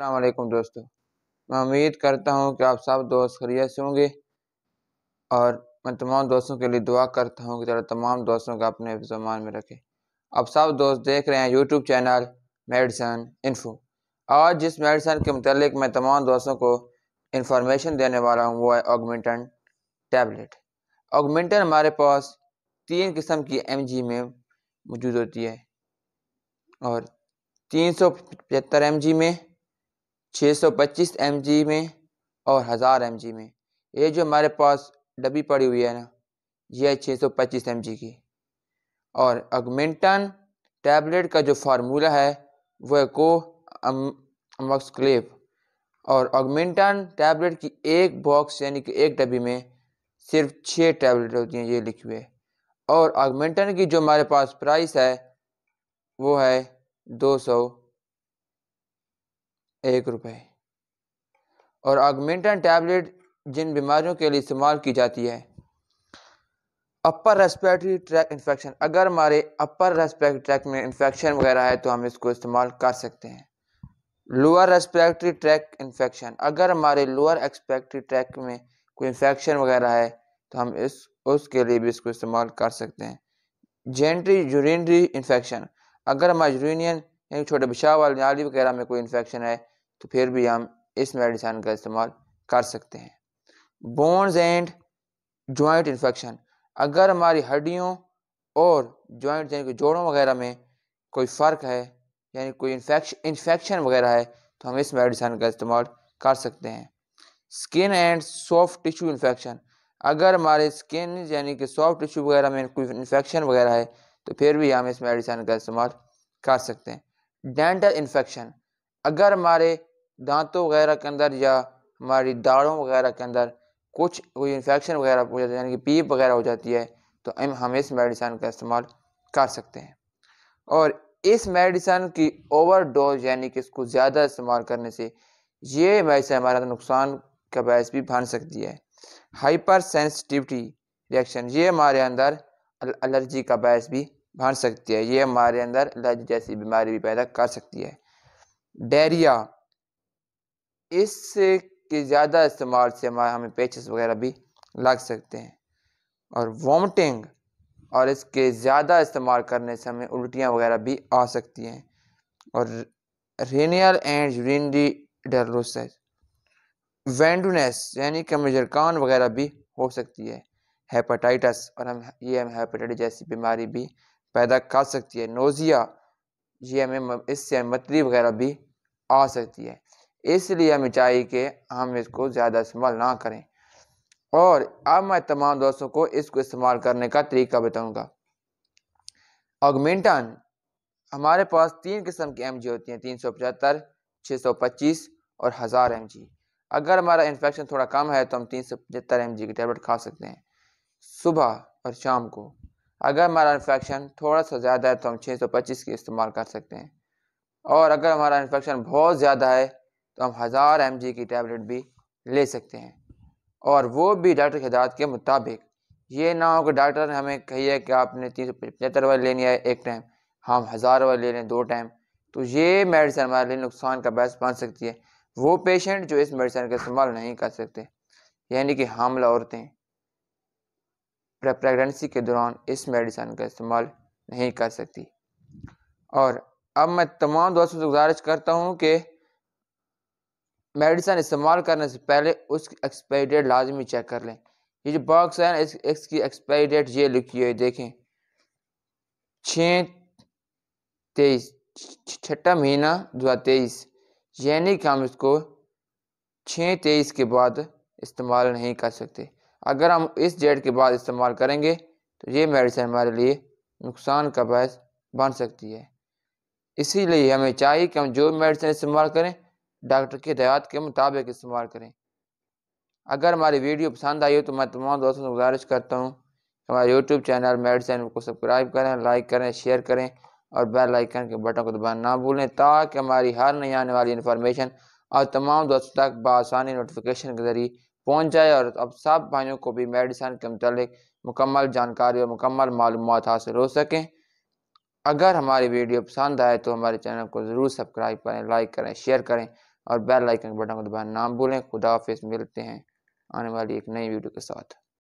अल्लाम दोस्तों मैं उम्मीद करता हूँ कि आप सब दोस्त खरीत से होंगे और मैं तमाम दोस्तों के लिए दुआ करता हूँ कि जरा तमाम दोस्तों का अपने जमान में रखें आप सब दोस्त देख रहे हैं यूट्यूब चैनल मेडिसन इन्फो आज जिस मेडिसन के मतलब मैं तमाम दोस्तों को इंफॉर्मेशन देने वाला हूँ वो है ऑगमेंटन टैबलेट ऑगमेंटन हमारे पास तीन किस्म की एम में मौजूद होती है और तीन सौ पचहत्तर एम में 625 mg में और हज़ार mg में ये जो हमारे पास डब्बी पड़ी हुई है ना ये है 625 mg की और अगमेंटन टैबलेट का जो फार्मूला है वह को अमक्सक्लेव और अगमेंटन टैबलेट की एक बॉक्स यानी कि एक डब्बी में सिर्फ छः टैबलेट होती हैं ये लिखी हुई है और अगमेंटन की जो हमारे पास प्राइस है वो है दो सौ एक रुपये और आगमेंटन टैबलेट जिन बीमारियों के लिए इस्तेमाल की जाती है अपर रेस्पिरेटरी ट्रैक इन्फेक्शन अगर हमारे अपर रेस्पिरेटरी ट्रैक में इन्फेक्शन वगैरह है तो हम इसको इस्तेमाल कर सकते हैं लोअर रेस्पिरेटरी ट्रैक इन्फेक्शन अगर हमारे लोअर एक्सपेक्टरी ट्रैक में कोई इन्फेक्शन वगैरह है तो हम इस उसके लिए भी इसको इस्तेमाल कर सकते हैं जेंट्री यूरिनरी इन्फेक्शन अगर हमारे यूरिनियन यानी छोटे बिछाव वाली नाली वगैरह में कोई इन्फेक्शन है तो फिर भी हम इस मेडिसन का इस्तेमाल कर सकते हैं बोन्स एंड जॉइंट इन्फेक्शन अगर हमारी हड्डियों और जॉइंट यानी कि जोड़ों वगैरह में कोई फ़र्क है यानी कोई इन्फेक्शन वगैरह है तो हम इस मेडिसन का इस्तेमाल कर सकते हैं skin and soft tissue infection अगर हमारे स्किन यानी कि सॉफ्ट टिश्यू वगैरह में कोई इन्फेक्शन वगैरह है तो फिर भी हम इस मेडिसन का इस्तेमाल कर सकते हैं डेंटल इन्फेक्शन अगर हमारे दांतों वगैरह के अंदर या हमारी दाढ़ों वगैरह के अंदर कुछ कोई इन्फेक्शन वगैरह हो जाता है यानी कि पीप वगैरह हो जाती है तो हम इस मेडिसन का इस्तेमाल कर सकते हैं और इस मेडिसन की ओवर डोज यानी कि इसको ज़्यादा इस्तेमाल करने से ये मेडिसन हमारा नुकसान का बायस भी बन सकती है हाइपर सेंसिटिविटी रिएक्शन ये हमारे अंदर एलर्जी का बायस भी बन सकती है ये हमारे अंदर एलर्जी जैसी बीमारी भी पैदा कर सकती है डेरिया इसके ज़्यादा इस्तेमाल से हमारे हमें पेचिस वगैरह भी लग सकते हैं और वॉमटिंग और इसके ज़्यादा इस्तेमाल करने से हमें उल्टियाँ वगैरह भी आ सकती हैं और रेनियल एंड यूरिनरी डरलोसिस वेंडुनेस यानी कि हमें जरकान वगैरह भी हो सकती है हेपाटाइटस और हम ये हम हेपेटाइटिस जैसी बीमारी भी पैदा कर सकती है नोज़िया ये हमें इससे मतली वगैरह भी आ सकती है इसलिए हमें चाहिए कि हम इसको ज़्यादा इस्तेमाल ना करें और अब मैं तमाम दोस्तों को इसको इस्तेमाल करने का तरीका बताऊंगा ऑगमेंटन हमारे पास तीन किस्म की एम होती हैं तीन सौ पचहत्तर छः सौ पच्चीस और हज़ार एम अगर हमारा इन्फेक्शन थोड़ा कम है तो हम तीन सौ पचहत्तर एम की टेबलेट खा सकते हैं सुबह और शाम को अगर हमारा इन्फेक्शन थोड़ा सा ज़्यादा है तो हम छः सौ पच्चीस की इस्तेमाल कर सकते हैं और अगर हमारा इन्फेक्शन बहुत ज़्यादा है तो हम हज़ार एम की टैबलेट भी ले सकते हैं और वो भी डॉक्टर की हदायत के मुताबिक ये ना हो कि डॉक्टर ने हमें कही है कि आपने तीन सौ पचहत्तर वाली लेनी है एक टाइम हम हज़ार वाली ले लें दो टाइम तो ये मेडिसिन हमारे लिए नुकसान का बहस बन सकती है वो पेशेंट जो इस मेडिसिन का इस्तेमाल नहीं कर सकते यानी कि हामला औरतें प्रेगनेंसी के दौरान इस मेडिसिन का इस्तेमाल नहीं कर सकती और अब मैं तमाम दोस्तों से गुजारिश करता हूँ कि मेडिसन इस्तेमाल करने से पहले उसकी एक्सपायरी डेट लाजमी चेक कर लें ये जो बॉक्स है ना इस, इसकी एक्सपायरी डेट ये लिखी हुई देखें छः तेईस छठा महीना दो हज़ार तेईस यानी कि हम इसको छः तेईस के बाद इस्तेमाल नहीं कर सकते अगर हम इस डेट के बाद इस्तेमाल करेंगे तो ये मेडिसन हमारे लिए नुकसान का बहस बन सकती है इसीलिए हमें चाहिए कि हम जो भी मेडिसिन इस्तेमाल करें डॉक्टर की हदायत के मुताबिक इस्तेमाल करें अगर हमारी वीडियो पसंद आई हो तो मैं तमाम दोस्तों से गुजारिश करता हूँ हमारे यूट्यूब चैनल मेडिसिन को सब्सक्राइब करें लाइक करें शेयर करें और बेल आइकन के बटन को दबाना ना भूलें ताकि हमारी हर नई आने वाली इन्फॉर्मेशन और तमाम दोस्तों तक बसानी नोटिफिकेशन के ज़रिए पहुँच जाए और अब सब भाइयों को भी मेडिसन के मतलब मुकम्मल जानकारी और मुकम्मल मालूम हासिल हो सकें अगर हमारी वीडियो पसंद आए तो हमारे चैनल को ज़रूर सब्सक्राइब करें लाइक करें शेयर करें और बेल आइकन बटन को दबाना ना भूलें खुदा हाफिज़ मिलते हैं आने वाली एक नई वीडियो के साथ